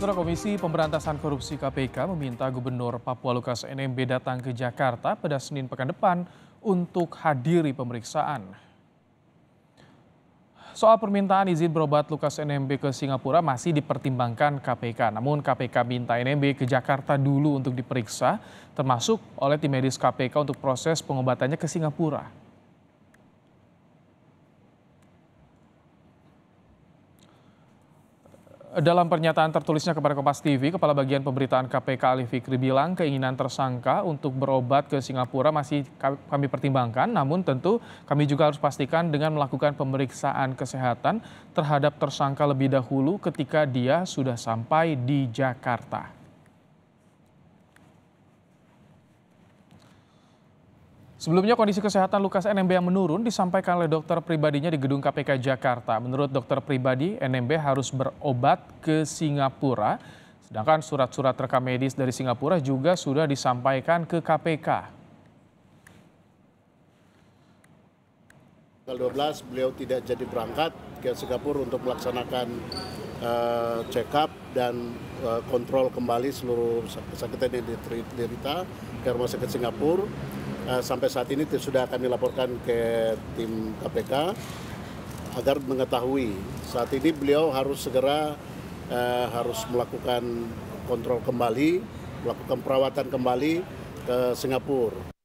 Setelah Komisi Pemberantasan Korupsi KPK meminta Gubernur Papua Lukas NMB datang ke Jakarta pada Senin pekan depan untuk hadiri pemeriksaan. Soal permintaan izin berobat Lukas NMB ke Singapura masih dipertimbangkan KPK. Namun KPK minta NMB ke Jakarta dulu untuk diperiksa, termasuk oleh tim medis KPK untuk proses pengobatannya ke Singapura. Dalam pernyataan tertulisnya kepada Kompas TV, Kepala Bagian Pemberitaan KPK Ali Fikri bilang keinginan tersangka untuk berobat ke Singapura masih kami pertimbangkan, namun tentu kami juga harus pastikan dengan melakukan pemeriksaan kesehatan terhadap tersangka lebih dahulu ketika dia sudah sampai di Jakarta. Sebelumnya kondisi kesehatan Lukas NMB yang menurun disampaikan oleh dokter pribadinya di gedung KPK Jakarta. Menurut dokter pribadi, NMB harus berobat ke Singapura, sedangkan surat-surat rekam medis dari Singapura juga sudah disampaikan ke KPK. Tanggal 12 beliau tidak jadi berangkat ke Singapura untuk melaksanakan uh, check up dan uh, kontrol kembali seluruh kesakitan yang diderita ke rumah sakit Singapura Eh, sampai saat ini sudah kami laporkan ke tim KPK agar mengetahui saat ini beliau harus segera eh, harus melakukan kontrol kembali, melakukan perawatan kembali ke Singapura.